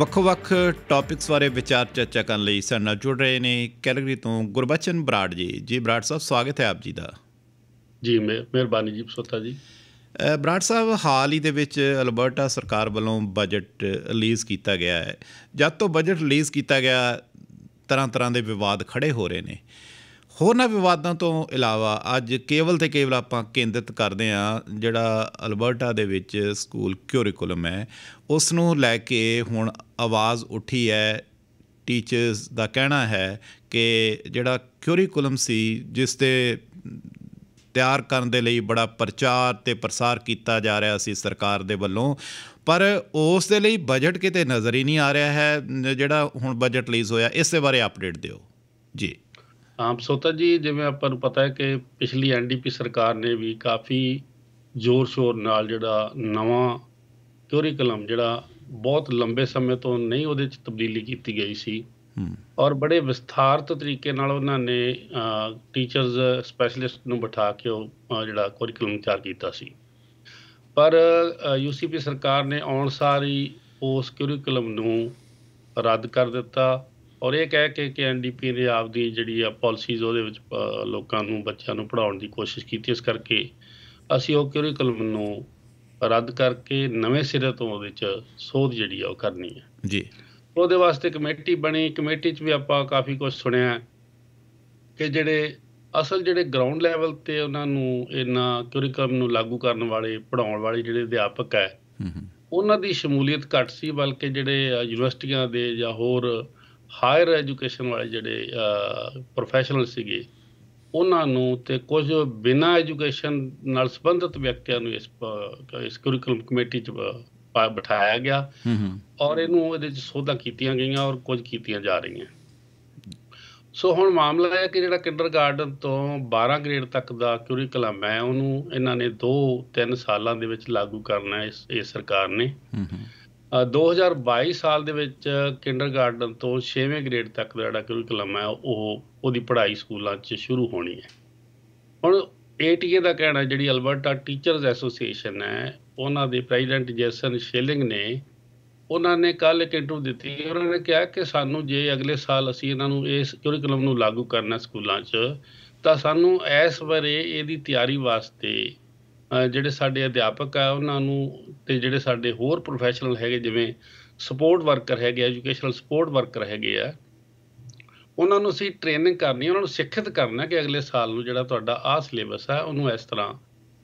ਵੱਖ-ਵੱਖ ਟੌਪਿਕਸ ਬਾਰੇ ਵਿਚਾਰ ਚਰਚਾ ਕਰਨ ਲਈ ਸਾਡੇ ਨਾਲ ਜੁੜ ਰਹੇ ਨੇ ਕੈਲਗਰੀ ਤੋਂ ਗੁਰਬਚਨ ਬਰਾੜ ਜੀ ਜੀ ਬਰਾੜ ਸਾਹਿਬ ਸਵਾਗਤ ਹੈ ਆਪ ਜੀ ਦਾ ਜੀ ਮਿਹਰਬਾਨੀ ਜੀ ਸੋਤਾ ਜੀ ਬਰਾੜ ਸਾਹਿਬ ਹਾਲ ਹੀ ਦੇ ਵਿੱਚ ਅਲਬਰਟਾ ਸਰਕਾਰ ਵੱਲੋਂ ਬਜਟ ਰਿਲੀਜ਼ ਕੀਤਾ ਗਿਆ ਹੈ ਜਦ ਤੋਂ ਬਜਟ ਰਿਲੀਜ਼ ਕੀਤਾ ਗਿਆ ਤਰ੍ਹਾਂ ਤਰ੍ਹਾਂ ਦੇ ਵਿਵਾਦ ਖੜੇ ਹੋ ਰਹੇ ਨੇ ਹੋਰਨਾਂ ਵਿਵਾਦਾਂ ਤੋਂ ਇਲਾਵਾ ਅੱਜ ਕੇਵਲ ਤੇ ਕੇਵਲ ਆਪਾਂ ਕੇਂਦਰਿਤ ਕਰਦੇ ਆ ਜਿਹੜਾ ਅਲਬਰਟਾ ਦੇ ਵਿੱਚ ਸਕੂਲ ਕਿਉਰਿਕੁਲਮ ਹੈ ਉਸ ਨੂੰ ਲੈ ਕੇ ਹੁਣ ਆਵਾਜ਼ ਉੱਠੀ ਹੈ ਟੀਚਰਸ ਦਾ ਕਹਿਣਾ ਹੈ ਕਿ ਜਿਹੜਾ ਕਿਉਰਿਕੁਲਮ ਸੀ ਜਿਸ ਤੇ ਤਿਆਰ ਕਰਨ ਦੇ ਲਈ ਬੜਾ ਪ੍ਰਚਾਰ ਤੇ ਪ੍ਰਸਾਰ ਕੀਤਾ ਜਾ ਰਿਹਾ ਸੀ ਸਰਕਾਰ ਦੇ ਵੱਲੋਂ ਪਰ ਉਸ ਦੇ ਲਈ ਬਜਟ ਕਿਤੇ ਨਜ਼ਰ ਹੀ ਨਹੀਂ ਆ ਰਿਹਾ ਹੈ ਜਿਹੜਾ ਹੁਣ ਬਜਟ ਰਿਲੀਜ਼ ਹੋਇਆ ਇਸ ਦੇ ਬਾਰੇ ਅਪਡੇਟ ਦਿਓ ਜੀ ਆਪ ਸੋਤਾ ਜੀ ਜਿਵੇਂ ਆਪਾਂ ਨੂੰ ਪਤਾ ਹੈ ਕਿ ਪਿਛਲੀ ਐਨਡੀਪੀ ਸਰਕਾਰ ਨੇ ਵੀ ਕਾਫੀ ਜ਼ੋਰ ਸ਼ੋਰ ਨਾਲ ਜਿਹੜਾ ਨਵਾਂ ਕਰਿਕੂਲਮ ਜਿਹੜਾ ਬਹੁਤ ਲੰਬੇ ਸਮੇਂ ਤੋਂ ਨਹੀਂ ਉਹਦੇ ਚ ਤਬਦੀਲੀ ਕੀਤੀ ਗਈ ਸੀ ਔਰ ਬੜੇ ਵਿਸਥਾਰਤ ਤਰੀਕੇ ਨਾਲ ਉਹਨਾਂ ਨੇ ਟੀਚਰਸ ਸਪੈਸ਼ਲਿਸਟ ਨੂੰ ਬਿਠਾ ਕੇ ਉਹ ਜਿਹੜਾ ਕਰਿਕੂਲਮ ਤਿਆਰ ਕੀਤਾ ਸੀ ਪਰ ਯੂਸੀਪੀ ਸਰਕਾਰ ਨੇ ਆਉਣ ਸਾਰੀ ਉਸ ਕਰਿਕੂਲਮ ਨੂੰ ਰੱਦ ਕਰ ਦਿੱਤਾ ਔਰ ਇਹ ਕਹਿ ਕੇ ਕਿ ਐਨਡੀਪੀ ਨੇ ਆਪਦੀ ਜਿਹੜੀ ਆ ਪਾਲਿਸੀਜ਼ ਉਹਦੇ ਵਿੱਚ ਲੋਕਾਂ ਨੂੰ ਬੱਚਿਆਂ ਨੂੰ ਪੜਾਉਣ ਦੀ ਕੋਸ਼ਿਸ਼ ਕੀਤੀ ਇਸ ਕਰਕੇ ਅਸੀਂ ਉਹ ਕਰਿਕੂਲਮ ਨੂੰ ਰੱਦ ਕਰਕੇ ਨਵੇਂ ਸਿਰੇ ਤੋਂ ਉਹਦੇ ਵਿੱਚ ਸੋਧ ਜਿਹੜੀ ਆ ਉਹ ਕਰਨੀ ਹੈ ਜੀ ਉਹਦੇ ਵਾਸਤੇ ਕਮੇਟੀ ਬਣੀ ਕਮੇਟੀ 'ਚ ਵੀ ਆਪਾਂ ਕਾਫੀ ਕੁਝ ਸੁਣਿਆ ਕਿ ਜਿਹੜੇ ਅਸਲ ਜਿਹੜੇ ਗਰਾਊਂਡ ਲੈਵਲ ਤੇ ਉਹਨਾਂ ਨੂੰ ਇਹਨਾਂ ਕਰਿਕੂਲਮ ਨੂੰ ਲਾਗੂ ਕਰਨ ਵਾਲੇ ਪੜਾਉਣ ਵਾਲੇ ਜਿਹੜੇ ਅਧਿਆਪਕ ਹੈ ਉਹਨਾਂ ਦੀ ਸ਼ਮੂਲੀਅਤ ਘੱਟ ਸੀ ਬਲਕਿ ਜਿਹੜੇ ਯੂਨੀਵਰਸਿਟੀਆਂ ਦੇ ਜਾਂ ਹੋਰ ਹਾਇਰ ਐਜੂਕੇਸ਼ਨ ਵਾਲੇ ਜਿਹੜੇ ਪ੍ਰੋਫੈਸ਼ਨਲ ਸੀਗੇ ਉਹਨਾਂ ਨੂੰ ਤੇ ਕੁਝ ਬਿਨਾ ਐਜੂਕੇਸ਼ਨ ਨਾਲ ਸੰਬੰਧਿਤ ਵਿਅਕਤੀਆਂ ਨੂੰ ਇਸ ਇਸ ਕਰਿਕੂਲਮ ਕਮੇਟੀ 'ਚ ਬਿਠਾਇਆ ਗਿਆ ਔਰ ਇਹਨੂੰ ਇਹਦੇ 'ਚ ਸੋਧਾਂ ਕੀਤੀਆਂ ਗਈਆਂ ਔਰ ਕੁਝ ਕੀਤੀਆਂ ਜਾ ਰਹੀਆਂ ਸੋ ਹੁਣ ਮਾਮਲਾ ਹੈ ਕਿ ਜਿਹੜਾ ਕਿੰਡਰਗਾਰਡਨ ਤੋਂ 12 ਗ੍ਰੇਡ ਤੱਕ ਦਾ ਕਰਿਕੂਲਮ ਹੈ ਉਹਨੂੰ ਇਹਨਾਂ ਨੇ 2-3 ਸਾਲਾਂ ਦੇ ਵਿੱਚ ਲਾਗੂ ਕਰਨਾ ਹੈ ਇਸ ਸਰਕਾਰ ਨੇ 2022 ਸਾਲ ਦੇ ਵਿੱਚ ਕਿੰਡਰਗਾਰਟਨ ਤੋਂ 6ਵੇਂ ਗ੍ਰੇਡ ਤੱਕ ਦਾ ਜਿਹੜਾ ਕਰਿਕੂਲਮ ਹੈ ਉਹ ਉਹਦੀ ਪੜ੍ਹਾਈ ਸਕੂਲਾਂ 'ਚ ਸ਼ੁਰੂ ਹੋਣੀ ਹੈ ਹੁਣ ਏਟੀਏ ਦਾ ਕਹਿਣਾ ਜਿਹੜੀ ਅਲਬਰਟਾ ਟੀਚਰਸ ਐਸੋਸੀਏਸ਼ਨ ਹੈ ਉਹਨਾਂ ਦੇ ਪ੍ਰੈਜ਼ੀਡੈਂਟ ਜੈਸਨ ਸ਼ੇਲਿੰਗ ਨੇ ਉਹਨਾਂ ਨੇ ਕੱਲ ਇੱਕ ਇੰਟਰਵਿਊ ਦਿੱਤੀ ਉਹਨਾਂ ਨੇ ਕਿਹਾ ਕਿ ਸਾਨੂੰ ਜੇ ਅਗਲੇ ਸਾਲ ਅਸੀਂ ਇਹਨਾਂ ਨੂੰ ਇਸ ਕਰਿਕੂਲਮ ਨੂੰ ਲਾਗੂ ਕਰਨਾ ਸਕੂਲਾਂ 'ਚ ਤਾਂ ਸਾਨੂੰ ਇਸ ਬਾਰੇ ਇਹਦੀ ਤਿਆਰੀ ਵਾਸਤੇ ਜਿਹੜੇ ਸਾਡੇ ਅਧਿਆਪਕ ਆ ਉਹਨਾਂ ਨੂੰ ਤੇ ਜਿਹੜੇ ਸਾਡੇ ਹੋਰ ਪ੍ਰੋਫੈਸ਼ਨਲ ਹੈਗੇ ਜਿਵੇਂ ਸਪੋਰਟ ਵਰਕਰ ਹੈਗੇ ਐਜੂਕੇਸ਼ਨਲ ਸਪੋਰਟ ਵਰਕਰ ਹੈਗੇ ਆ ਉਹਨਾਂ ਨੂੰ ਅਸੀਂ ਟ੍ਰੇਨਿੰਗ ਕਰਨੀ ਉਹਨਾਂ ਨੂੰ ਸਿੱਖਿਤ ਕਰਨਾ ਕਿ ਅਗਲੇ ਸਾਲ ਨੂੰ ਜਿਹੜਾ ਤੁਹਾਡਾ ਆ ਸਿਲੇਬਸ ਆ ਉਹਨੂੰ ਇਸ ਤਰ੍ਹਾਂ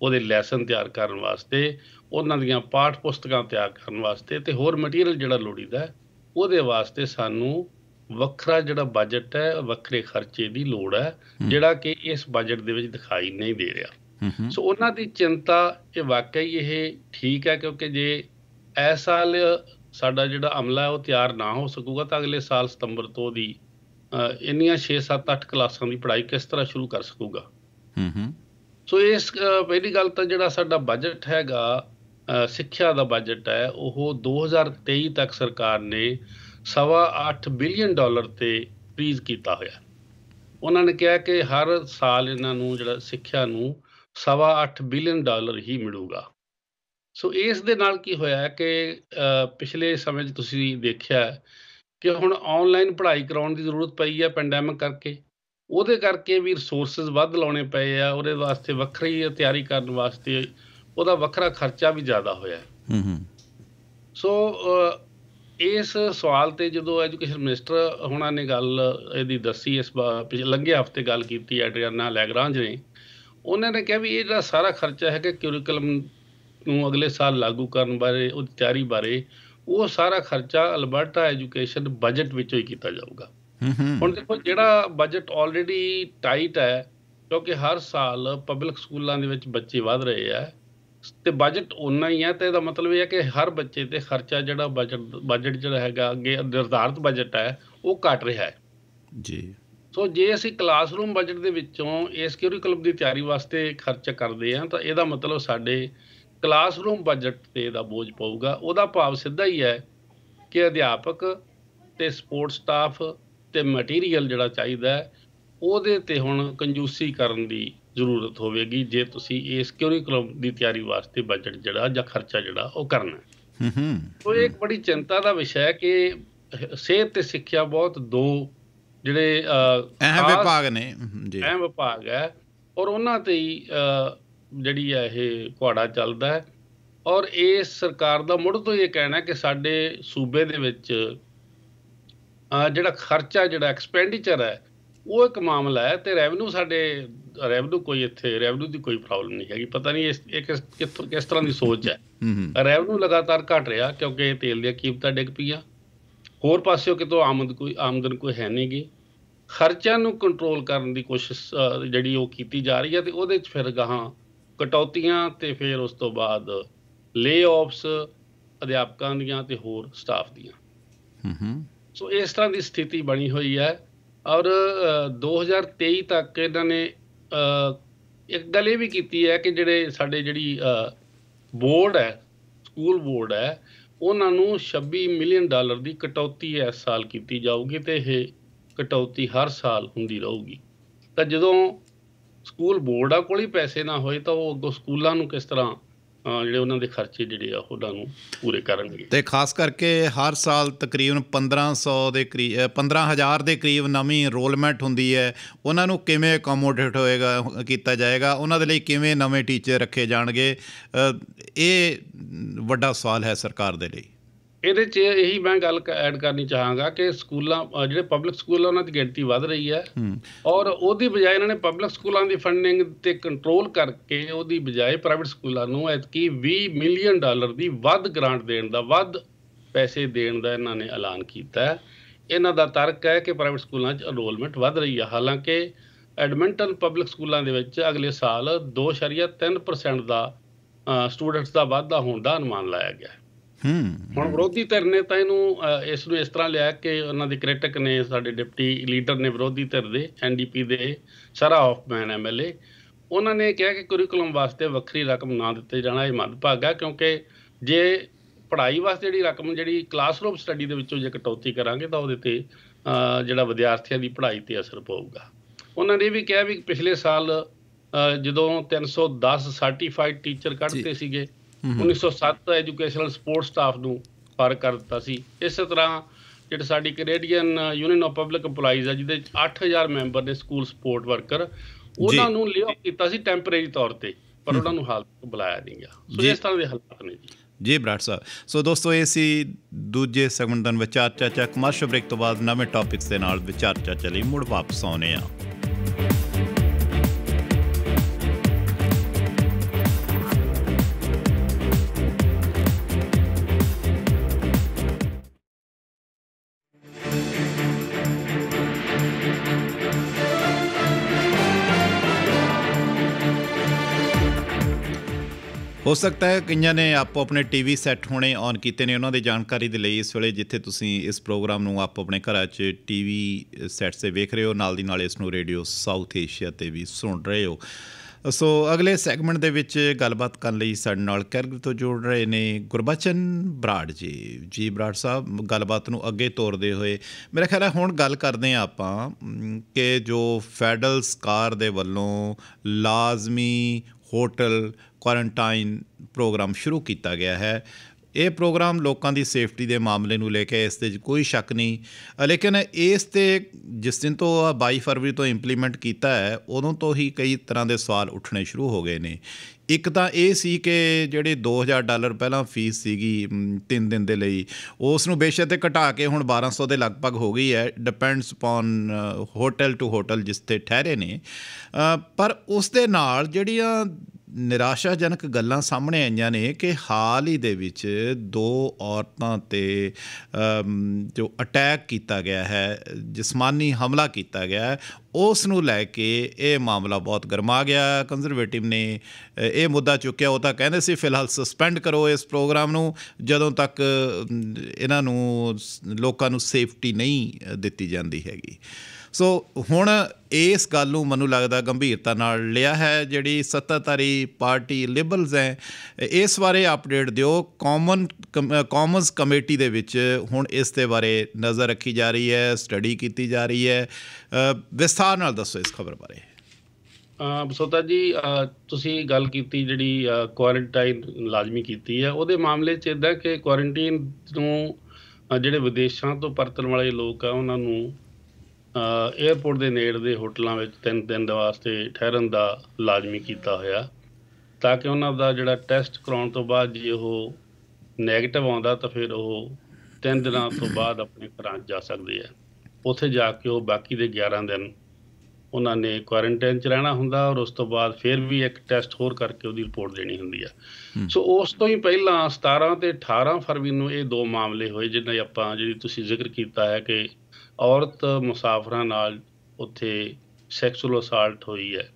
ਉਹਦੇ ਲੈਸਨ ਤਿਆਰ ਕਰਨ ਵਾਸਤੇ ਉਹਨਾਂ ਦੀਆਂ ਪਾਠ ਪੁਸਤਕਾਂ ਤਿਆਰ ਕਰਨ ਵਾਸਤੇ ਤੇ ਹੋਰ ਮਟੀਰੀਅਲ ਜਿਹੜਾ ਲੋੜੀਦਾ ਉਹਦੇ ਵਾਸਤੇ ਸਾਨੂੰ ਵੱਖਰਾ ਜਿਹੜਾ ਬਜਟ ਹੈ ਵੱਖਰੇ ਖਰਚੇ ਦੀ ਲੋੜ ਹੈ ਜਿਹੜਾ ਕਿ ਇਸ ਬਜਟ ਦੇ ਵਿੱਚ ਦਿਖਾਈ ਨਹੀਂ ਦੇ ਰਿਹਾ ਸੋ ਉਹਨਾਂ ਦੀ ਚਿੰਤਾ ਇਹ ਵਾਕਈ ਇਹ ਠੀਕ ਹੈ ਕਿਉਂਕਿ ਜੇ ਇਸ ਸਾਲ ਸਾਡਾ ਜਿਹੜਾ ਅਮਲਾ ਉਹ ਤਿਆਰ ਨਾ ਹੋ ਸਕੂਗਾ ਤਾਂ ਅਗਲੇ ਸਾਲ ਸਤੰਬਰ ਤੋਂ ਦੀ ਇੰਨੀਆਂ 6 7 8 ਕਲਾਸਾਂ ਦੀ ਪੜ੍ਹਾਈ ਕਿਸ ਤਰ੍ਹਾਂ ਸ਼ੁਰੂ ਕਰ ਸਕੂਗਾ ਹੂੰ ਹੂੰ ਸੋ ਇਸ ਪਹਿਲੀ ਗੱਲ ਤਾਂ ਜਿਹੜਾ ਸਾਡਾ ਬਜਟ ਹੈਗਾ ਸਿੱਖਿਆ ਦਾ ਬਜਟ ਹੈ ਉਹ 2023 ਤੱਕ ਸਰਕਾਰ ਨੇ 8 ਬਿਲੀਅਨ ਡਾਲਰ ਤੇ ਫ੍ਰੀਜ਼ ਕੀਤਾ ਹੋਇਆ ਉਹਨਾਂ ਨੇ ਕਿਹਾ ਕਿ ਹਰ ਸਾਲ ਇਹਨਾਂ ਨੂੰ ਜਿਹੜਾ ਸਿੱਖਿਆ ਨੂੰ 8.5 ਬਿਲੀਅਨ ਡਾਲਰ ਹੀ ਮਿਲੂਗਾ ਸੋ ਇਸ ਦੇ ਨਾਲ ਕੀ ਹੋਇਆ ਕਿ ਪਿਛਲੇ ਸਮੇਂ 'ਚ ਤੁਸੀਂ ਦੇਖਿਆ ਕਿ ਹੁਣ ਆਨਲਾਈਨ ਪੜ੍ਹਾਈ ਕਰਾਉਣ ਦੀ ਜ਼ਰੂਰਤ ਪਈ ਹੈ ਪੈਂਡੈਮਿਕ ਕਰਕੇ ਉਹਦੇ ਕਰਕੇ ਵੀ ਰਿਸੋਰਸਸ ਵੱਧ ਲਾਉਣੇ ਪਏ ਆ ਉਹਦੇ ਵਾਸਤੇ ਵੱਖਰੀ ਤਿਆਰੀ ਕਰਨ ਵਾਸਤੇ ਉਹਦਾ ਵੱਖਰਾ ਖਰਚਾ ਵੀ ਜ਼ਿਆਦਾ ਹੋਇਆ ਹੂੰ ਹੂੰ ਸੋ ਇਸ ਸਵਾਲ ਤੇ ਜਦੋਂ ਐਜੂਕੇਸ਼ਨ ਮਿਨਿਸਟਰ ਹੁਣਾਂ ਨੇ ਗੱਲ ਇਹਦੀ ਦੱਸੀ ਇਸ ਲੰਘੇ ਹਫਤੇ ਗੱਲ ਕੀਤੀ ਐਡਰੀਆਨਾ ਲੈਗਰਾਂਜ ਨੇ ਉਹਨਾਂ ਨੇ ਕਿਹਾ ਵੀ ਇਹ ਜਿਹੜਾ ਸਾਰਾ ਖਰਚਾ ਹੈ ਕਿ ਕਰਿਕੂਲਮ ਨੂੰ ਅਗਲੇ ਸਾਲ ਲਾਗੂ ਕਰਨ ਬਾਰੇ ਉਹ ਤਿਆਰੀ ਬਾਰੇ ਉਹ ਸਾਰਾ ਖਰਚਾ ਅਲਬਰਟਾ ਐਜੂਕੇਸ਼ਨ ਬਜਟ ਵਿੱਚੋਂ ਹੀ ਕੀਤਾ ਜਾਊਗਾ ਹੁਣ ਦੇਖੋ ਜਿਹੜਾ ਬਜਟ ਆਲਰੇਡੀ ਟਾਈਟ ਹੈ ਕਿਉਂਕਿ ਹਰ ਸਾਲ ਪਬਲਿਕ ਸਕੂਲਾਂ ਦੇ ਵਿੱਚ ਬੱਚੇ ਵਧ ਰਹੇ ਆ ਤੇ ਬਜਟ ਉਨਾ ਹੀ ਹੈ ਤੇ ਇਹਦਾ ਮਤਲਬ ਇਹ ਹੈ ਕਿ ਹਰ ਬੱਚੇ ਤੇ ਖਰਚਾ ਜਿਹੜਾ ਬਜਟ ਬਜਟ ਜਿਹੜਾ ਹੈਗਾ ਅੱਗੇ ਨਿਰਧਾਰਿਤ ਬਜਟ ਹੈ ਉਹ ਘਟ ਰਿਹਾ ਹੈ ਜੀ ਸੋ ਜੇ ਅਸੀਂ ਕਲਾਸਰੂਮ ਬਜਟ ਦੇ ਵਿੱਚੋਂ ਇਸ ਕਰਿਕੂਲਮ ਦੀ ਤਿਆਰੀ ਵਾਸਤੇ ਖਰਚ ਕਰਦੇ ਆ ਤਾਂ ਇਹਦਾ ਮਤਲਬ ਸਾਡੇ ਕਲਾਸਰੂਮ ਬਜਟ ਤੇ ਦਾ ਬੋਝ ਪਊਗਾ ਉਹਦਾ ਭਾਵ ਸਿੱਧਾ ਹੀ ਹੈ ਕਿ ਅਧਿਆਪਕ ਤੇ ਸਪੋਰਟ ਸਟਾਫ ਤੇ ਮਟੀਰੀਅਲ ਜਿਹੜਾ ਚਾਹੀਦਾ ਉਹਦੇ ਤੇ ਹੁਣ ਕੰਜੂਸੀ ਕਰਨ ਦੀ ਜ਼ਰੂਰਤ ਹੋਵੇਗੀ ਜੇ ਤੁਸੀਂ ਇਸ ਕਰਿਕੂਲਮ ਦੀ ਤਿਆਰੀ ਵਾਸਤੇ ਬਜਟ ਜਿਹੜਾ ਜਾਂ ਖਰਚਾ ਜਿਹੜਾ ਉਹ ਕਰਨਾ ਹੂੰ ਹੂੰ ਉਹ ਇੱਕ ਬੜੀ ਚਿੰਤਾ ਦਾ ਵਿਸ਼ਾ ਹੈ ਕਿ ਸਿਹਤ ਤੇ ਸਿੱਖਿਆ ਬਹੁਤ ਦੋ ਜਿਹੜੇ ਅਹਿਮ ਵਿਭਾਗ ਨੇ ਜੀ ਅਹਿਮ ਵਿਭਾਗ ਹੈ ਔਰ ਉਹਨਾਂ ਤੇ ਹੀ ਜਿਹੜੀ ਹੈ ਇਹ ਕੁਹਾੜਾ ਚੱਲਦਾ ਹੈ ਔਰ ਇਹ ਸਰਕਾਰ ਦਾ ਮੁੱਢ ਤੋਂ ਇਹ ਕਹਿਣਾ ਹੈ ਕਿ ਸਾਡੇ ਸੂਬੇ ਦੇ ਵਿੱਚ ਜਿਹੜਾ ਖਰਚਾ ਜਿਹੜਾ ਐਕਸਪੈਂਡੀਚਰ ਹੈ ਉਹ ਇੱਕ ਮਾਮਲਾ ਹੈ ਤੇ ਰੈਵਨਿਊ ਸਾਡੇ ਰੈਵਨਿਊ ਕੋਈ ਇੱਥੇ ਰੈਵਨਿਊ ਦੀ ਕੋਈ ਪ੍ਰੋਬਲਮ ਨਹੀਂ ਹੈਗੀ ਪਤਾ ਨਹੀਂ ਇਹ ਕਿਸ ਤਰ੍ਹਾਂ ਦੀ ਸੋਚ ਹੈ ਰੈਵਨਿਊ ਲਗਾਤਾਰ ਘਟ ਰਿਹਾ ਕਿਉਂਕਿ ਤੇਲ ਦੀਆਂ ਕੀਮਤਾਂ ਡਿੱਗ ਪਈਆਂ ਹੋਰ ਪਾਸਿਓਂ ਕਿਤੋਂ ਆਮਦ ਕੋਈ ਆਮਦਨ ਕੋਈ ਹੈ ਨਹੀਂਗੀ ਖਰਚਿਆਂ ਨੂੰ ਕੰਟਰੋਲ ਕਰਨ ਦੀ ਕੋਸ਼ਿਸ਼ ਜਿਹੜੀ ਉਹ ਕੀਤੀ ਜਾ ਰਹੀ ਹੈ ਤੇ ਉਹਦੇ ਵਿੱਚ ਫਿਰ ਗਾਹਾਂ ਕਟੌਤੀਆਂ ਤੇ ਫਿਰ ਉਸ ਤੋਂ ਬਾਅਦ ਲੇਆਫਸ ਅਧਿਆਪਕਾਂ ਦੀਆਂ ਤੇ ਹੋਰ ਸਟਾਫ ਦੀਆਂ ਹੂੰ ਹੂੰ ਸੋ ਇਸ ਤਰ੍ਹਾਂ ਦੀ ਸਥਿਤੀ ਬਣੀ ਹੋਈ ਹੈ ਔਰ 2023 ਤੱਕ ਇਹਨਾਂ ਨੇ ਇੱਕ ਗੱਲ ਇਹ ਵੀ ਕੀਤੀ ਹੈ ਕਿ ਜਿਹੜੇ ਸਾਡੇ ਜਿਹੜੀ ਬੋਰਡ ਹੈ ਸਕੂਲ ਬੋਰਡ ਹੈ ਉਹਨਾਂ ਨੂੰ 26 ਮਿਲੀਅਨ ਡਾਲਰ ਦੀ ਕਟੌਤੀ ਇਸ ਸਾਲ ਕੀਤੀ ਜਾਊਗੀ ਤੇ ਇਹ ਕਟੌਤੀ ਹਰ ਸਾਲ ਹੁੰਦੀ ਰਹੂਗੀ ਤਾਂ ਜਦੋਂ ਸਕੂਲ ਬੋਰਡਾਂ ਕੋਲ ਹੀ ਪੈਸੇ ਨਾ ਹੋਏ ਤਾਂ ਉਹ ਅੱਗੋਂ ਸਕੂਲਾਂ ਨੂੰ ਕਿਸ ਤਰ੍ਹਾਂ ਜਿਹੜੇ ਉਹਨਾਂ ਦੇ ਖਰਚੇ ਜਿਹੜੇ ਆ ਉਹਨਾਂ ਨੂੰ ਪੂਰੇ ਕਰਨਗੇ ਤੇ ਖਾਸ ਕਰਕੇ ਹਰ ਸਾਲ ਤਕਰੀਬਨ 1500 ਦੇ ਕਰੀਬ 15000 ਦੇ ਕਰੀਬ ਨਵੀਂ ਰੋਲਮੈਂਟ ਹੁੰਦੀ ਹੈ ਉਹਨਾਂ ਨੂੰ ਕਿਵੇਂ ਅਕੋਮੋਡੇਟ ਹੋਏਗਾ ਕੀਤਾ ਜਾਏਗਾ ਉਹਨਾਂ ਦੇ ਲਈ ਕਿਵੇਂ ਨਵੇਂ ਟੀਚਰ ਰੱਖੇ ਜਾਣਗੇ ਇਹ ਵੱਡਾ ਸਵਾਲ ਹੈ ਸਰਕਾਰ ਦੇ ਲਈ ਇਹਦੇ 'ਚ ਇਹੀ ਮੈਂ ਗੱਲ ਐਡ ਕਰਨੀ ਚਾਹਾਂਗਾ ਕਿ ਸਕੂਲਾਂ ਜਿਹੜੇ ਪਬਲਿਕ ਸਕੂਲ ਆ ਉਹਨਾਂ ਦੀ ਗਿਣਤੀ ਵਧ ਰਹੀ ਹੈ ਔਰ ਉਹਦੀ ਬਜਾਏ ਇਹਨਾਂ ਨੇ ਪਬਲਿਕ ਸਕੂਲਾਂ ਦੀ ਫੰਡਿੰਗ ਤੇ ਕੰਟਰੋਲ ਕਰਕੇ ਉਹਦੀ ਬਜਾਏ ਪ੍ਰਾਈਵੇਟ ਸਕੂਲਾਂ ਨੂੰ ਐਤਕੀ 20 ਮਿਲੀਅਨ ਡਾਲਰ ਦੀ ਵੱਧ ਗ੍ਰਾਂਟ ਦੇਣ ਦਾ ਵੱਧ ਪੈਸੇ ਦੇਣ ਦਾ ਇਹਨਾਂ ਨੇ ਐਲਾਨ ਕੀਤਾ ਹੈ ਇਹਨਾਂ ਦਾ ਤਰਕ ਹੈ ਕਿ ਪ੍ਰਾਈਵੇਟ ਸਕੂਲਾਂ 'ਚ ਅਨਰੋਲਮੈਂਟ ਵਧ ਰਹੀ ਹੈ ਹਾਲਾਂਕਿ ਐਡਮਿੰਟਨ ਪਬਲਿਕ ਸਕੂਲਾਂ ਦੇ ਵਿੱਚ ਅਗਲੇ ਸਾਲ 2.3% ਦਾ ਸਟੂਡੈਂਟਸ ਦਾ ਵਾਧਾ ਹੋਣ ਦਾ ਅਨੁਮਾਨ ਲਾਇਆ ਗਿਆ ਹੈ ਹੁਣ ਵਿਰੋਧੀ ਧਿਰ ਨੇ ਤਾਂ ਇਹਨੂੰ ਇਸ ਨੂੰ ਇਸ ਤਰ੍ਹਾਂ ਲਿਆ ਕਿ ਉਹਨਾਂ ਦੇ ਕ੍ਰਿਟਿਕ ਨੇ ਸਾਡੇ ਡਿਪਟੀ ਲੀਡਰ ਨੇ ਵਿਰੋਧੀ ਧਿਰ ਦੇ ਐਨਡੀਪੀ ਦੇ ਸਾਰਾ ਮੈਨ ਐਮਐਲਏ ਉਹਨਾਂ ਨੇ ਕਿਹਾ ਕਿ ਕੁਰੀਕੁਲਮ ਵਾਸਤੇ ਵੱਖਰੀ ਰਕਮ ਨਾ ਦਿੱਤੇ ਜਾਣਾ ਇਹ ਭਾਗਾ ਕਿਉਂਕਿ ਜੇ ਪੜ੍ਹਾਈ ਵਾਸਤੇ ਜਿਹੜੀ ਰਕਮ ਜਿਹੜੀ ਕਲਾਸਰੂਮ ਸਟੱਡੀ ਦੇ ਵਿੱਚੋਂ ਜੇ ਕਟੌਤੀ ਕਰਾਂਗੇ ਤਾਂ ਉਹਦੇ ਤੇ ਜਿਹੜਾ ਵਿਦਿਆਰਥੀਆਂ ਦੀ ਪੜ੍ਹਾਈ ਤੇ ਅਸਰ ਪਾਊਗਾ ਉਹਨਾਂ ਨੇ ਵੀ ਕਿਹਾ ਵੀ ਪਿਛਲੇ ਸਾਲ ਜਦੋਂ 310 ਸਰਟੀਫਾਈਡ ਟੀਚਰ ਕੱਢਤੇ ਸੀਗੇ 1907 ਐਜੂਕੇਸ਼ਨਲ ਸਪੋਰਟ ਸਟਾਫ ਨੂੰ ਪਰ ਕਰ ਦਿੱਤਾ ਸੀ ਇਸੇ ਤਰ੍ਹਾਂ ਜਿਹੜਾ ਸਾਡੀ Canadian union of public EMPLOYEES ਹੈ ਜਿਹਦੇ 8000 ਮੈਂਬਰ ਨੇ ਸਕੂਲ ਸਪੋਰਟ ਵਰਕਰ ਉਹਨਾਂ ਨੂੰ ਲਿਓ ਕੀਤਾ ਸੀ ਟੈਂਪਰੇਰੀ ਤੌਰ ਤੇ ਪਰ ਉਹਨਾਂ ਨੂੰ ਹਾਲਤ ਤੋਂ ਬੁਲਾਇਆ ਨਹੀਂ ਗਿਆ ਸੋ ਇਸ ਤਰ੍ਹਾਂ ਦੇ ਹਾਲਾਤ ਨੇ ਜੀ ਜੀ ਬ੍ਰਾਟ ਸਾਹਿਬ ਸੋ ਦੋਸਤੋ ਇਹ ਸੀ ਦੂਜੇ ਸੈਗਮੈਂਟ ਦਾ ਵਿਚਾਰ ਚਾਚਾ ਕਮਰਸ਼ੀਅਲ ਬ੍ਰੇਕ ਤੋਂ ਬਾਅਦ ਨਵੇਂ ਟਾਪਿਕਸ ਦੇ ਨਾਲ ਵਿਚਾਰ ਚਾਚਾ ਲਈ ਮੁੜ ਵਾਪਸ ਆਉਨੇ ਆ ਹੋ ਸਕਦਾ ਹੈ ਕਈਆਂ ਨੇ ਆਪੋ ਆਪਣੇ ਟੀਵੀ ਸੈੱਟ ਹੋਣੇ ਔਨ ਕੀਤੇ ਨੇ ਉਹਨਾਂ ਦੇ ਜਾਣਕਾਰੀ ਦੇ ਲਈ ਇਸ ਵੇਲੇ ਜਿੱਥੇ ਤੁਸੀਂ ਇਸ ਪ੍ਰੋਗਰਾਮ ਨੂੰ ਆਪੋ ਆਪਣੇ ਘਰਾਂ 'ਚ ਟੀਵੀ ਸੈੱਟ 'ਤੇ ਵੇਖ ਰਹੇ ਹੋ ਨਾਲ ਦੀ ਨਾਲ ਇਸ ਨੂੰ ਰੇਡੀਓ ਸਾਊਥ ਏਸ਼ੀਆ ਤੇ ਵੀ ਸੁਣ ਰਹੇ ਹੋ ਸੋ ਅਗਲੇ ਸੈਗਮੈਂਟ ਦੇ ਵਿੱਚ ਗੱਲਬਾਤ ਕਰਨ ਲਈ ਸਾਡੇ ਨਾਲ ਕੈਰਗਰ ਤੋਂ ਜੁੜ ਰਹੇ ਨੇ ਗੁਰਬਚਨ ਬਰਾੜ ਜੀ ਜੀ ਬਰਾੜ ਸਾਹਿਬ ਗੱਲਬਾਤ ਨੂੰ ਅੱਗੇ ਤੋਰਦੇ ਹੋਏ ਮੇਰਾ ਖਿਆਲ ਹੈ ਹੁਣ ਗੱਲ ਕਰਦੇ ਆ ਆਪਾਂ ਕਿ ਜੋ ਫੈਡਰਲ ਸਰਕਾਰ ਦੇ ਵੱਲੋਂ ਲਾਜ਼ਮੀ ਹੋਟਲ ਕੁਆਰੰਟਾਈਨ ਪ੍ਰੋਗਰਾਮ ਸ਼ੁਰੂ ਕੀਤਾ ਗਿਆ ਹੈ ਇਹ ਪ੍ਰੋਗਰਾਮ ਲੋਕਾਂ ਦੀ ਸੇਫਟੀ ਦੇ ਮਾਮਲੇ ਨੂੰ ਲੈ ਕੇ ਇਸ ਤੇ ਕੋਈ ਸ਼ੱਕ ਨਹੀਂ ਲੇਕਿਨ ਇਸ ਤੇ ਜਿਸ ਦਿਨ ਤੋਂ 22 ਫਰਵਰੀ ਤੋਂ ਇੰਪਲੀਮੈਂਟ ਕੀਤਾ ਹੈ ਉਦੋਂ ਤੋਂ ਹੀ ਕਈ ਤਰ੍ਹਾਂ ਦੇ ਸਵਾਲ ਉੱਠਣੇ ਸ਼ੁਰੂ ਹੋ ਗਏ ਨੇ ਇੱਕ ਤਾਂ ਇਹ ਸੀ ਕਿ ਜਿਹੜੇ 2000 ਡਾਲਰ ਪਹਿਲਾਂ ਫੀਸ ਸੀਗੀ 3 ਦਿਨ ਦੇ ਲਈ ਉਸ ਨੂੰ ਬੇਸ਼ੱਕ ਤੇ ਘਟਾ ਕੇ ਹੁਣ 1200 ਦੇ ਲਗਭਗ ਹੋ ਗਈ ਹੈ depends upon hotel to hotel ਜਿਸ ਤੇ ਠਹਿਰੇ ਨੇ ਪਰ ਉਸ ਦੇ ਨਾਲ ਜਿਹੜੀਆਂ ਨਿਰਾਸ਼ਾਜਨਕ ਗੱਲਾਂ ਸਾਹਮਣੇ ਆਈਆਂ ਨੇ ਕਿ ਹਾਲ ਹੀ ਦੇ ਵਿੱਚ ਦੋ ਔਰਤਾਂ ਤੇ ਜੋ ਅਟੈਕ ਕੀਤਾ ਗਿਆ ਹੈ ਜਿਸਮਾਨੀ ਹਮਲਾ ਕੀਤਾ ਗਿਆ ਉਸ ਨੂੰ ਲੈ ਕੇ ਇਹ ਮਾਮਲਾ ਬਹੁਤ ਗਰਮਾ ਗਿਆ ਕੰਜ਼ਰਵੇਟਿਵ ਨੇ ਇਹ ਮੁੱਦਾ ਚੁੱਕਿਆ ਉਹ ਤਾਂ ਕਹਿੰਦੇ ਸੀ ਫਿਲਹਾਲ ਸਸਪੈਂਡ ਕਰੋ ਇਸ ਪ੍ਰੋਗਰਾਮ ਨੂੰ ਜਦੋਂ ਤੱਕ ਇਹਨਾਂ ਨੂੰ ਲੋਕਾਂ ਨੂੰ ਸੇਫਟੀ ਨਹੀਂ ਦਿੱਤੀ ਜਾਂਦੀ ਹੈਗੀ ਸੋ ਹੁਣ ਇਸ ਗੱਲ ਨੂੰ ਮੈਨੂੰ ਲੱਗਦਾ ਗੰਭੀਰਤਾ ਨਾਲ ਲਿਆ ਹੈ ਜਿਹੜੀ ਸੱਤਾਧਾਰੀ ਪਾਰਟੀ ਲਿਬਰਲਸ ਹੈ ਇਸ ਬਾਰੇ ਅਪਡੇਟ ਦਿਓ ਕਾਮਨ ਕਾਮਨਸ ਕਮੇਟੀ ਦੇ ਵਿੱਚ ਹੁਣ ਇਸ ਦੇ ਬਾਰੇ ਨਜ਼ਰ ਰੱਖੀ ਜਾ ਰਹੀ ਹੈ ਸਟੱਡੀ ਕੀਤੀ ਜਾ ਰਹੀ ਹੈ ਵਿਸਥਾਰ ਨਾਲ ਦੱਸੋ ਇਸ ਖਬਰ ਬਾਰੇ ਬਸੋਤਾ ਜੀ ਤੁਸੀਂ ਗੱਲ ਕੀਤੀ ਜਿਹੜੀ ਕੁਆਰੰਟਾਈਨ ਲਾਜ਼ਮੀ ਕੀਤੀ ਹੈ ਉਹਦੇ ਮਾਮਲੇ 'ਚ ਇਦਾਂ ਕਿ ਕੁਆਰੰਟਾਈਨ ਨੂੰ ਜਿਹੜੇ ਵਿਦੇਸ਼ਾਂ ਤੋਂ ਪਰਤਣ ਵਾਲੇ ਲੋਕ ਆ ਉਹਨਾਂ ਨੂੰ ਏਅਰਪੋਰਟ ਦੇ ਦੇ ਹੋਟਲਾਂ ਵਿੱਚ ਤਿੰਨ ਦਿਨ ਦੇ ਵਾਸਤੇ ਠਹਿਰਨ ਦਾ ਲਾਜ਼ਮੀ ਕੀਤਾ ਹੋਇਆ ਤਾਂ ਕਿ ਉਹਨਾਂ ਦਾ ਜਿਹੜਾ ਟੈਸਟ ਕਰਾਉਣ ਤੋਂ ਬਾਅਦ ਜੇ ਉਹ ਨੈਗੇਟਿਵ ਆਉਂਦਾ ਤਾਂ ਫਿਰ ਉਹ ਤਿੰਨ ਦਿਨਾਂ ਤੋਂ ਬਾਅਦ ਆਪਣੇ ਘਰਾਂ ਜਾ ਸਕਦੇ ਆ ਉੱਥੇ ਜਾ ਕੇ ਉਹ ਬਾਕੀ ਦੇ 11 ਦਿਨ ਉਹਨਾਂ ਨੇ ਕੁਆਰੰਟਾਈਨ ਚ ਰਹਿਣਾ ਹੁੰਦਾ ਔਰ ਉਸ ਤੋਂ ਬਾਅਦ ਫਿਰ ਵੀ ਇੱਕ ਟੈਸਟ ਹੋਰ ਕਰਕੇ ਉਹਦੀ ਰਿਪੋਰਟ ਦੇਣੀ ਹੁੰਦੀ ਆ ਸੋ ਉਸ ਤੋਂ ਹੀ ਪਹਿਲਾਂ 17 ਤੇ 18 ਫਰਵਰੀ ਨੂੰ ਇਹ ਦੋ ਮਾਮਲੇ ਹੋਏ ਜਿਨ੍ਹਾਂ ਆਪਾਂ ਜਿਹੜੀ ਤੁਸੀਂ ਜ਼ਿਕਰ ਕੀਤਾ ਹੈ ਕਿ ਔਰਤ ਮੁਸਾਫਰਾਂ ਨਾਲ ਉੱਥੇ ਸੈਕਸ਼ੂਅਲ ਅਸਾਲਟ ਹੋਈ ਹੈ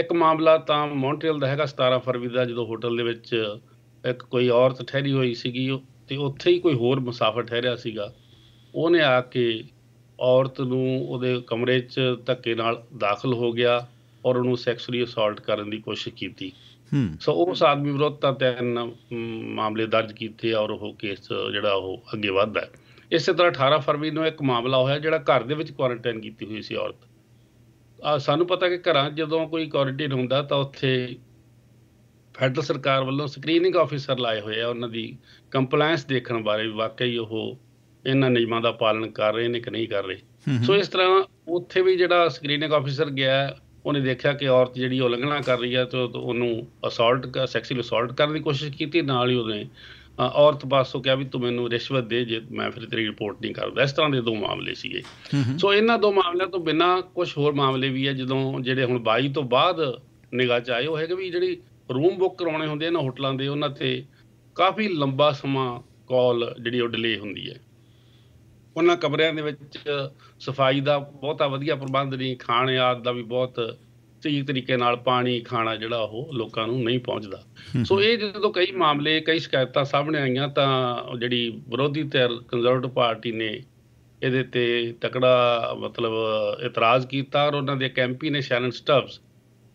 ਇੱਕ ਮਾਮਲਾ ਤਾਂ ਮੌਂਟਰੀਅਲ ਦਾ ਹੈਗਾ 17 ਫਰਵਰੀ ਦਾ ਜਦੋਂ ਹੋਟਲ ਦੇ ਵਿੱਚ ਇੱਕ ਕੋਈ ਔਰਤ ਠਹਿਰੀ ਹੋਈ ਸੀਗੀ ਤੇ ਉੱਥੇ ਹੀ ਕੋਈ ਹੋਰ ਮੁਸਾਫਰ ਠਹਿਰਿਆ ਸੀਗਾ ਉਹਨੇ ਆ ਕੇ ਔਰਤ ਨੂੰ ਉਹਦੇ ਕਮਰੇ 'ਚ ਧੱਕੇ ਨਾਲ ਦਾਖਲ ਹੋ ਗਿਆ ਔਰ ਉਹਨੂੰ ਸੈਕਸ਼ੂਅਲੀ ਅਸਾਲਟ ਕਰਨ ਦੀ ਕੋਸ਼ਿਸ਼ ਕੀਤੀ ਹੂੰ ਸੋ ਉਸ ਆਦਮੀ ਵਿਰੁੱਧ ਤਾਂ ਤਿੰਨ ਮਾਮਲੇ ਦਰਜ ਕੀਤੇ ਔਰ ਉਹ ਕੇਸ ਜਿਹੜਾ ਉਹ ਅੱਗੇ ਵਧਦਾ ਹੈ ਇਸੇ ਤਰ੍ਹਾਂ 18 ਫਰਵਰੀ ਨੂੰ ਇੱਕ ਮਾਮਲਾ ਹੋਇਆ ਜਿਹੜਾ ਘਰ ਦੇ ਵਿੱਚ ਕੁਆਰੰਟਾਈਨ ਕੀਤੀ ਹੋਈ ਸੀ ਔਰਤ ਆ ਸਾਨੂੰ ਪਤਾ ਕਿ ਘਰਾਂ ਜਦੋਂ ਕੋਈ ਕੁਆਰੰਟਾਈਨ ਹੁੰਦਾ ਤਾਂ ਉੱਥੇ ਫੈਡਰਲ ਸਰਕਾਰ ਵੱਲੋਂ ਸਕਰੀਨਿੰਗ ਆਫੀਸਰ ਲਾਏ ਹੋਏ ਆ ਉਹਨਾਂ ਦੀ ਕੰਪਲਾਈਂਸ ਦੇਖਣ ਬਾਰੇ ਵਾਕਈ ਉਹ ਇਹਨਾਂ ਨਿਯਮਾਂ ਦਾ ਪਾਲਣ ਕਰ ਰਹੇ ਨੇ ਕਿ ਨਹੀਂ ਕਰ ਰਹੇ ਸੋ ਇਸ ਤਰ੍ਹਾਂ ਉੱਥੇ ਵੀ ਜਿਹੜਾ ਸਕਰੀਨਿੰਗ ਆਫੀਸਰ ਗਿਆ ਉਹਨੇ ਦੇਖਿਆ ਕਿ ਔਰਤ ਜਿਹੜੀ ਉਲੰਘਣਾ ਕਰ ਰਹੀ ਹੈ ਤੇ ਉਹਨੂੰ ਅਸੌਲਟ ਸੈਕਸ਼ੂਅਲ ਅਸੌਲਟ ਕਰਨ ਦੀ ਕੋਸ਼ਿਸ਼ ਕੀਤੀ ਨਾਲ ਹੀ ਉਹਨੇ ਔਰਤ ਪਾਸੋਂ ਕਿਹਾ ਵੀ ਤੂੰ ਮੈਨੂੰ ਰਿਸ਼ਵਤ ਦੇ ਜੇ ਮੈਂ ਫਿਰ ਤੇਰੀ ਰਿਪੋਰਟ ਨਹੀਂ ਕਰਦਾ ਇਸ ਤਰ੍ਹਾਂ ਦੇ ਦੋ ਮਾਮਲੇ ਸੀਗੇ ਸੋ ਇਹਨਾਂ ਦੋ ਮਾਮਲਿਆਂ ਤੋਂ ਬਿਨਾ ਕੁਝ ਹੋਰ ਮਾਮਲੇ ਵੀ ਹੈ ਜਦੋਂ ਜਿਹੜੇ ਹੁਣ 22 ਤੋਂ ਬਾਅਦ ਨਿਗਾਹ ਚ ਆਏ ਉਹ ਕਿ ਵੀ ਜਿਹੜੀ ਰੂਮ ਬੁੱਕ ਕਰਾਉਣੇ ਹੁੰਦੇ ਇਹਨਾਂ ਹੋਟਲਾਂ ਦੇ ਉਹਨਾਂ ਤੇ ਕਾਫੀ ਲੰਬਾ ਸਮਾਂ ਕਾਲ ਜਿਹੜੀ ਉਹ ਡਿਲੇ ਹੁੰਦੀ ਹੈ ਉਹਨਾਂ ਕਮਰਿਆਂ ਦੇ ਵਿੱਚ ਸਫਾਈ ਦਾ ਬਹੁਤਾ ਵਧੀਆ ਪ੍ਰਬੰਧ ਨਹੀਂ ਖਾਣ ਆਦ ਦਾ ਵੀ ਬਹੁਤ ਸਹੀ ਤਰੀਕੇ ਨਾਲ ਪਾਣੀ ਖਾਣਾ ਜਿਹੜਾ ਉਹ ਲੋਕਾਂ ਨੂੰ ਨਹੀਂ ਪਹੁੰਚਦਾ ਸੋ ਇਹ ਜਦੋਂ ਕਈ ਮਾਮਲੇ ਕਈ ਸ਼ਿਕਾਇਤਾਂ ਸਾਹਮਣੇ ਆਈਆਂ ਤਾਂ ਜਿਹੜੀ ਵਿਰੋਧੀ ਧਿਰ ਕੰਜ਼ਰਵੇਟਿਵ ਪਾਰਟੀ ਨੇ ਇਹਦੇ ਤੇ ਤਕੜਾ ਮਤਲਬ ਇਤਰਾਜ਼ ਕੀਤਾ ਔਰ ਉਹਨਾਂ ਦੇ ਕੈਂਪੀ ਨੇ ਸ਼ੈਲਨ ਸਟਬਸ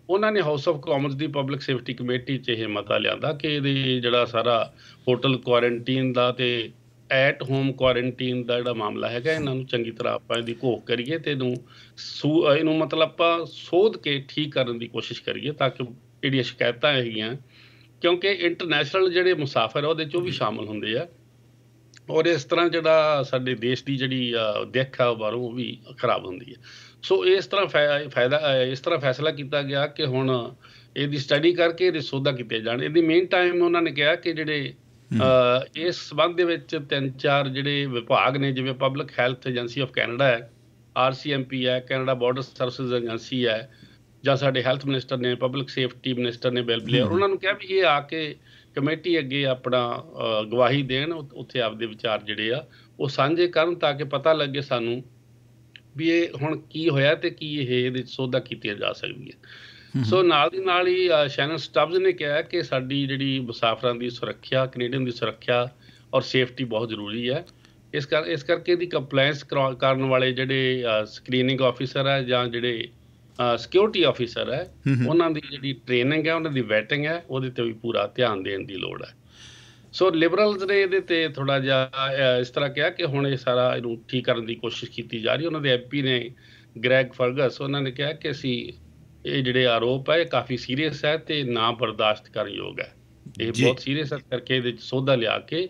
ਉਹਨਾਂ ਨੇ ਹਾਊਸ ਆਫ ਕਾਮਨਸ ਦੀ ਪਬਲਿਕ ਸੇਫਟੀ ਕਮੇਟੀ 'ਚ ਇਹ ਮਤਾ ਲਿਆਂਦਾ ਕਿ ਇਹਦੇ ਜਿਹੜਾ ਸਾਰਾ ਹੋਟਲ ਕੁਆਰੰਟਾਈਨ ਦਾ ਤੇ ਐਟ ਹੋਮ ਕੁਆਰੰਟਾਈਨ ਦਾ ਜਿਹੜਾ ਮਾਮਲਾ ਹੈਗਾ ਇਹਨਾਂ ਨੂੰ ਚੰਗੀ ਤਰ੍ਹਾਂ ਆਪਾਂ ਇਹਦੀ ਘੋਖ ਕਰੀਏ ਤੇ ਇਹਨੂੰ ਇਹਨੂੰ ਮਤਲਬ ਆਪਾਂ ਸੋਧ ਕੇ ਠੀਕ ਕਰਨ ਦੀ ਕੋਸ਼ਿਸ਼ ਕਰੀਏ ਤਾਂ ਕਿ ਜਿਹੜੀਆਂ ਸ਼ਿਕਾਇਤਾਂ ਹੈਗੀਆਂ ਕਿਉਂਕਿ ਇੰਟਰਨੈਸ਼ਨਲ ਜਿਹੜੇ ਮੁਸਾਫਰ ਆ ਉਹਦੇ ਚੋਂ ਵੀ ਸ਼ਾਮਲ ਹੁੰਦੇ ਆ ਔਰ ਇਸ ਤਰ੍ਹਾਂ ਜਿਹੜਾ ਸਾਡੇ ਦੇਸ਼ ਦੀ ਜਿਹੜੀ ਦਿੱਖ ਆ ਬਾਹਰੋਂ ਵੀ ਖਰਾਬ ਹੁੰਦੀ ਹੈ ਸੋ ਇਸ ਤਰ੍ਹਾਂ ਫਾਇਦਾ ਇਸ ਤਰ੍ਹਾਂ ਫੈਸਲਾ ਕੀਤਾ ਗਿਆ ਕਿ ਹੁਣ ਇਹਦੀ ਸਟੱਡੀ ਕਰਕੇ ਇਹਦੇ ਸੋਧਾ ਕੀਤੇ ਜਾਣ ਇਹਦੀ ਮੇਨ ਟਾਈਮ ਉਹਨਾਂ ਨੇ ਕਿਹਾ ਕਿ ਜਿਹੜੇ ਇਸ ਸਬੰਧ ਦੇ ਵਿੱਚ ਤਿੰਨ ਚਾਰ ਜਿਹੜੇ ਵਿਭਾਗ ਨੇ ਜਿਵੇਂ public health agency of Canada ਹੈ ਆਰਸੀਐਮਪੀ ਹੈ ਕੈਨੇਡਾ ਬਾਰਡਰ ਸਰਵਿਸਿਜ਼ ਏਜੰਸੀ ਹੈ ਜਾਂ ਸਾਡੇ ਹੈਲਥ ਮਿਨਿਸਟਰ ਨੇ ਪਬਲਿਕ ਸੇਫਟੀ ਮਿਨਿਸਟਰ ਨੇ ਬਿਲ ਬਲੇਅਰ ਉਹਨਾਂ ਨੂੰ ਕਿਹਾ ਵੀ ਇਹ ਆ ਕੇ ਕਮੇਟੀ ਅੱਗੇ ਆਪਣਾ ਗਵਾਹੀ ਦੇਣ ਉੱਥੇ ਆਪਦੇ ਵਿਚਾਰ ਜਿਹੜੇ ਆ ਉਹ ਸਾਂਝੇ ਕਰਨ ਤਾਂ ਕਿ ਪਤਾ ਲੱਗੇ ਸਾਨੂੰ ਵੀ ਇਹ ਹੁਣ ਕੀ ਹੋਇਆ ਤੇ ਕੀ ਇਹ ਇਹਦੇ ਸੋਧਾ ਕੀਤੀ ਜਾ ਸਕਦੀ ਹੈ ਸੋ ਨਾਲ ਦੀ ਨਾਲ ਹੀ ਸ਼ੈਨਨ ਸਟਬਸ ਨੇ ਕਿਹਾ ਕਿ ਸਾਡੀ ਜਿਹੜੀ ਮੁਸਾਫਰਾਂ ਦੀ ਸੁਰੱਖਿਆ ਕੈਨੇਡੀਅਨ ਦੀ ਸੁਰੱਖਿਆ ਔਰ ਸੇਫਟੀ ਬਹੁਤ ਜ਼ਰੂਰੀ ਹੈ ਇਸ ਕਰ ਇਸ ਕਰਕੇ ਦੀ ਕੰਪਲਾਈਂਸ ਕਰਨ ਵਾਲੇ ਜਿਹੜੇ ਸਕਰੀਨਿੰਗ ਆਫੀਸਰ ਹੈ ਜਾਂ ਜਿਹੜੇ ਸਿਕਿਉਰਿਟੀ ਆਫੀਸਰ ਹੈ ਉਹਨਾਂ ਦੀ ਜਿਹੜੀ ਟ੍ਰੇਨਿੰਗ ਹੈ ਉਹਨਾਂ ਦੀ ਵੈਟਿੰਗ ਹੈ ਉਹਦੇ ਤੇ ਵੀ ਪੂਰਾ ਧਿਆਨ ਦੇਣ ਦੀ ਲੋੜ ਹੈ ਸੋ ਲਿਬਰਲਸ ਨੇ ਇਹਦੇ ਤੇ ਥੋੜਾ ਜਿਹਾ ਇਸ ਤਰ੍ਹਾਂ ਕਿਹਾ ਕਿ ਹੁਣ ਇਹ ਸਾਰਾ ਇਹਨੂੰ ਠੀਕ ਕਰਨ ਦੀ ਕੋਸ਼ਿਸ਼ ਕੀਤੀ ਜਾ ਰਹੀ ਉਹਨਾਂ ਦੇ ਐਮਪੀ ਨੇ ਗ੍ਰੈਗ ਫਰਗਸ ਉਹਨਾਂ ਨੇ ਕਿਹਾ ਕਿ ਅਸੀਂ ਇਹ ਜਿਹੜੇ ਆਰੋਪ ਹੈ ਇਹ ਕਾਫੀ ਸੀਰੀਅਸ ਹੈ ਤੇ ਨਾ ਬਰਦਾਸ਼ਤ ਕਰਨ ਯੋਗ ਹੈ ਇਹ ਬਹੁਤ ਸੀਰੀਅਸ ਹੈ ਕਰਕੇ ਇਹਦੇ ਵਿੱਚ ਸੋਧਾ ਲਿਆ ਕੇ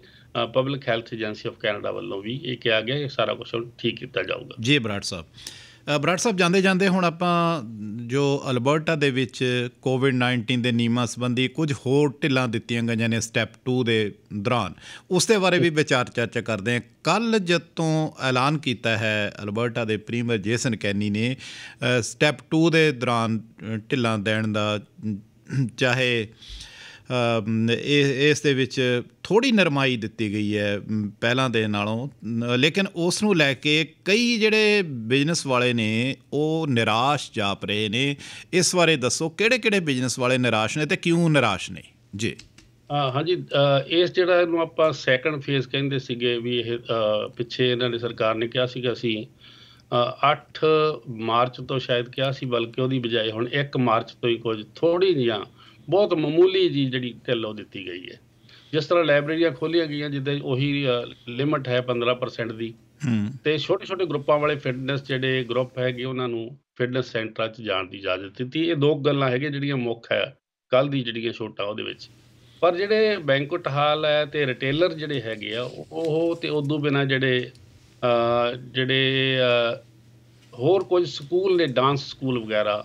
public health agency of Canada ਵੱਲੋਂ ਵੀ ਇਹ ਕਿਹਾ ਗਿਆ ਇਹ ਸਾਰਾ ਕੁਝ ਠੀਕ ਕੀਤਾ ਜਾਊਗਾ ਜੀ ਬਰਾੜ ਸਾਹਿਬ ਬਰਾੜ ਸਾਹਿਬ ਜਾਂਦੇ ਜਾਂਦੇ ਹੁਣ ਆਪਾਂ ਜੋ ਅਲਬਰਟਾ ਦੇ ਵਿੱਚ ਕੋਵਿਡ-19 ਦੇ ਨਿਯਮਾਂ ਸੰਬੰਧੀ ਕੁਝ ਹੋਰ ਢਿੱਲਾਂ ਦਿੱਤੀਆਂ ਗਈਆਂ ਨੇ ਸਟੈਪ 2 ਦੇ ਦੌਰਾਨ ਉਸ ਦੇ ਬਾਰੇ ਵੀ ਵਿਚਾਰ ਚਰਚਾ ਕਰਦੇ ਹਾਂ ਕੱਲ ਜਦੋਂ ਐਲਾਨ ਕੀਤਾ ਹੈ ਅਲਬਰਟਾ ਦੇ ਪ੍ਰੀਮੀਅਰ ਜੇਸਨ ਕੈਨੀ ਨੇ ਸਟੈਪ 2 ਦੇ ਦੌਰਾਨ ਢਿੱਲਾਂ ਦੇਣ ਦਾ ਚਾਹੇ ਇਸ ਦੇ ਵਿੱਚ ਥੋੜੀ ਨਰਮਾਈ ਦਿੱਤੀ ਗਈ ਹੈ ਪਹਿਲਾਂ ਦੇ ਨਾਲੋਂ ਲੇਕਿਨ ਉਸ ਨੂੰ ਲੈ ਕੇ ਕਈ ਜਿਹੜੇ ਬਿਜ਼ਨਸ ਵਾਲੇ ਨੇ ਉਹ ਨਿਰਾਸ਼ ਜਾਪ ਰਹੇ ਨੇ ਇਸ ਬਾਰੇ ਦੱਸੋ ਕਿਹੜੇ-ਕਿਹੜੇ ਬਿਜ਼ਨਸ ਵਾਲੇ ਨਿਰਾਸ਼ ਨੇ ਤੇ ਕਿਉਂ ਨਿਰਾਸ਼ ਨੇ ਜੀ ਹਾਂਜੀ ਇਸ ਜਿਹੜਾ ਨੂੰ ਆਪਾਂ ਸੈਕੰਡ ਫੇਸ ਕਹਿੰਦੇ ਸੀਗੇ ਵੀ ਇਹ ਪਿੱਛੇ ਇਹਨਾਂ ਨੇ ਸਰਕਾਰ ਨੇ ਕਿਹਾ ਸੀਗਾ ਸੀ 8 ਮਾਰਚ ਤੋਂ ਸ਼ਾਇਦ ਕਿਹਾ ਸੀ ਬਲਕਿ ਉਹਦੀ ਬਜਾਏ ਹੁਣ 1 ਮਾਰਚ ਤੋਂ ਹੀ ਕੁਝ ਥੋੜੀ ਜਿਹਾ ਬਹੁਤ ਮਾਮੂਲੀ ਜੀ ਜਿਹੜੀ ਢਿੱਲ ਉਹ ਦਿੱਤੀ ਗਈ ਹੈ ਜਿਸ ਤਰ੍ਹਾਂ ਲਾਇਬ੍ਰੇਰੀਆਂ ਖੋਲੀਆਂ ਗਈਆਂ ਜਿੱਦਾਂ ਉਹੀ ਲਿਮਟ ਹੈ 15% ਦੀ ਤੇ ਛੋਟੇ ਛੋਟੇ ਗਰੁੱਪਾਂ ਵਾਲੇ ਫਿਟਨੈਸ ਜਿਹੜੇ ਗਰੁੱਪ ਹੈਗੇ ਉਹਨਾਂ ਨੂੰ ਫਿਟਨੈਸ ਸੈਂਟਰਾਂ 'ਚ ਜਾਣ ਦੀ ਇਜਾਜ਼ਤ ਦਿੱਤੀ ਇਹ ਦੋ ਗੱਲਾਂ ਹੈਗੇ ਜਿਹੜੀਆਂ ਮੁੱਖ ਹੈ ਕੱਲ ਦੀ ਜਿਹੜੀ ਛੋਟਾ ਉਹਦੇ ਵਿੱਚ ਪਰ ਜਿਹੜੇ ਬੈਂਕਟ ਹਾਲ ਹੈ ਤੇ ਰਿਟੇਲਰ ਜਿਹੜੇ ਹੈਗੇ ਆ ਉਹ ਤੇ ਉਦੋਂ ਬਿਨਾ ਜਿਹੜੇ ਜਿਹੜੇ ਹੋਰ ਕੁਝ ਸਕੂਲ ਨੇ ਡਾਂਸ ਸਕੂਲ ਵਗੈਰਾ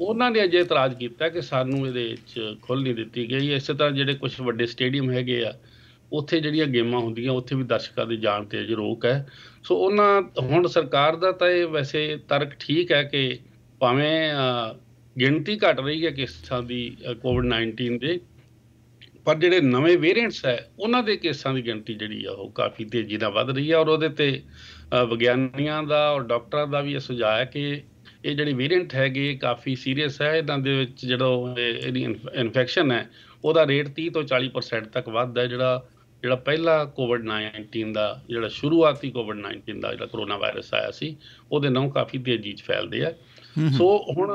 ਉਹਨਾਂ ਨੇ ਅਜੇ ਇਤਰਾਜ਼ ਕੀਤਾ ਕਿ ਸਾਨੂੰ ਇਹਦੇ ਵਿੱਚ ਖੁੱਲ ਨਹੀਂ ਦਿੱਤੀ ਗਈ ਇਸੇ ਤਰ੍ਹਾਂ ਜਿਹੜੇ ਕੁਝ ਵੱਡੇ ਸਟੇਡੀਅਮ ਹੈਗੇ ਆ ਉੱਥੇ ਜਿਹੜੀਆਂ ਗੇਮਾਂ ਹੁੰਦੀਆਂ ਉੱਥੇ ਵੀ ਦਰਸ਼ਕਾਂ ਦੇ ਜਾਣ ਤੇ ਜੇ ਰੋਕ ਹੈ ਸੋ ਉਹਨਾਂ ਹੁਣ ਸਰਕਾਰ ਦਾ ਤਾਂ ਇਹ ਵੈਸੇ ਤਰਕ ਠੀਕ ਹੈ ਕਿ ਭਾਵੇਂ ਗਿਣਤੀ ਘਟ ਰਹੀ ਹੈ ਕੇਸਾਂ ਦੀ ਕੋਵਿਡ-19 ਦੇ ਪਰ ਜਿਹੜੇ ਨਵੇਂ ਵੇਰੀਐਂਟਸ ਹੈ ਉਹਨਾਂ ਦੇ ਕੇਸਾਂ ਦੀ ਗਿਣਤੀ ਜਿਹੜੀ ਆ ਉਹ ਕਾਫੀ ਤੇਜ਼ੀ ਨਾਲ ਵੱਧ ਰਹੀ ਹੈ ਔਰ ਉਹਦੇ ਤੇ ਵਿਗਿਆਨੀਆਂ ਦਾ ਔਰ ਡਾਕਟਰਾਂ ਦਾ ਵੀ ਇਹ ਸੁਝਾਅ ਹੈ ਕਿ ਇਹ ਜਿਹੜੇ ਵੇਰੀਐਂਟ ਹੈਗੇ ਕਾਫੀ ਸੀਰੀਅਸ ਹੈ ਇਹਨਾਂ ਦੇ ਵਿੱਚ ਜਿਹੜਾ ਇਹਦੀ ਇਨਫੈਕਸ਼ਨ ਹੈ ਉਹਦਾ ਰੇਟ 30 ਤੋਂ 40% ਤੱਕ ਵੱਧਦਾ ਹੈ ਜਿਹੜਾ ਜਿਹੜਾ ਪਹਿਲਾ ਕੋਵਿਡ-19 ਦਾ ਜਿਹੜਾ ਸ਼ੁਰੂਆਤੀ ਕੋਵਿਡ-19 ਦਾ ਜਿਹੜਾ ਕਰੋਨਾ ਵਾਇਰਸ ਆਇਆ ਸੀ ਉਹਦੇ ਨਾਲ ਕਾਫੀ ਤੇਜ਼ੀ 'ਚ ਫੈਲਦੇ ਆ ਸੋ ਹੁਣ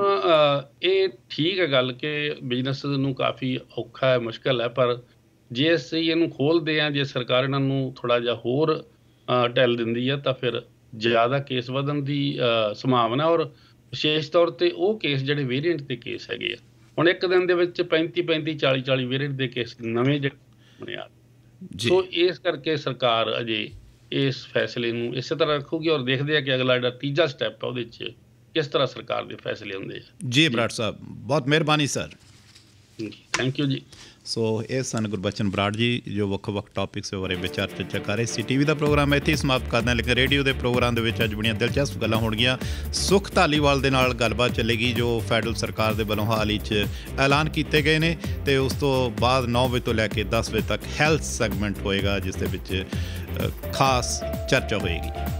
ਇਹ ਠੀਕ ਹੈ ਗੱਲ ਕਿ ਬਿਜ਼ਨਸ ਨੂੰ ਕਾਫੀ ਔਖਾ ਹੈ ਮੁਸ਼ਕਲ ਹੈ ਪਰ ਜੇ ਅਸੀਂ ਇਹਨੂੰ ਖੋਲਦੇ ਆ ਜੇ ਸਰਕਾਰ ਇਹਨਾਂ ਨੂੰ ਥੋੜਾ ਜਿਹਾ ਹੋਰ ਟੈਲ ਦਿੰਦੀ ਆ ਤਾਂ ਫਿਰ ਜ਼ਿਆਦਾ ਕੇਸ ਵਧਣ ਦੀ ਸੰਭਾਵਨਾ ਔਰ ਵਿਸ਼ੇਸ਼ ਤੌਰ ਤੇ ਉਹ ਕੇਸ ਜਿਹੜੇ ਵੇਰੀਐਂਟ ਦੇ ਕੇਸ ਹੈਗੇ ਆ ਹੁਣ ਇੱਕ ਦਿਨ ਦੇ ਵਿੱਚ 35 35 40 40 ਵੇਰੀਐਂਟ ਦੇ ਕੇਸ ਨਵੇਂ ਜਿਹੜੇ ਬਣੇ ਆ ਸੋ ਇਸ ਕਰਕੇ ਸਰਕਾਰ ਅਜੇ ਇਸ ਫੈਸਲੇ ਨੂੰ ਇਸੇ ਤਰ੍ਹਾਂ ਰੱਖੂਗੀ ਔਰ ਦੇਖਦੇ ਆ ਕਿ ਅਗਲਾ ਜਿਹੜਾ ਤੀਜਾ ਸਟੈਪ ਹੈ ਉਹਦੇ ਵਿੱਚ ਕਿਸ ਤਰ੍ਹਾਂ ਸਰਕਾਰ ਦੇ ਫੈਸਲੇ ਹੁੰਦੇ ਆ ਜੀ ਬਰਾੜ ਸਾਹਿਬ ਬਹੁਤ ਮਿਹਰਬਾਨੀ ਸਰ ਥੈਂਕ ਯੂ ਜੀ ਸੋ ਇਹ ਸਨ ਗੁਰਬਚਨ ਬਰਾੜ ਜੀ ਜੋ ਵੱਖ-ਵੱਖ ਟਾਪਿਕਸ ਬਾਰੇ ਵਿਚਾਰ ਚਰਚਾ ਕਰ ਰਹੇ ਸੀ ਟੀਵੀ ਦਾ ਪ੍ਰੋਗਰਾਮ ਇੱਥੇ ਹੀ ਸਮਾਪਤ ਕਰਦੇ ਹਾਂ ਲੇਕਿਨ ਰੇਡੀਓ ਦੇ ਪ੍ਰੋਗਰਾਮ ਦੇ ਵਿੱਚ ਅੱਜ ਬੜੀਆਂ ਦਿਲਚਸਪ ਗੱਲਾਂ ਹੋਣਗੀਆਂ ਸੁਖ ਧਾਲੀਵਾਲ ਦੇ ਨਾਲ ਗੱਲਬਾਤ ਚੱਲੇਗੀ ਜੋ ਫੈਡਰਲ ਸਰਕਾਰ ਦੇ ਵੱਲੋਂ ਹਾਲ ਹੀ 'ਚ ਐਲਾਨ ਕੀਤੇ ਗਏ ਨੇ ਤੇ ਉਸ ਤੋਂ ਬਾਅਦ 9 ਵਜੇ ਤੋਂ ਲੈ ਕੇ 10 ਵਜੇ ਤੱਕ ਹੈਲਥ ਸੈਗਮੈਂਟ ਹੋਏਗਾ ਜਿਸ ਦੇ ਵਿੱਚ ਖਾਸ ਚਰਚਾ ਹੋਏਗੀ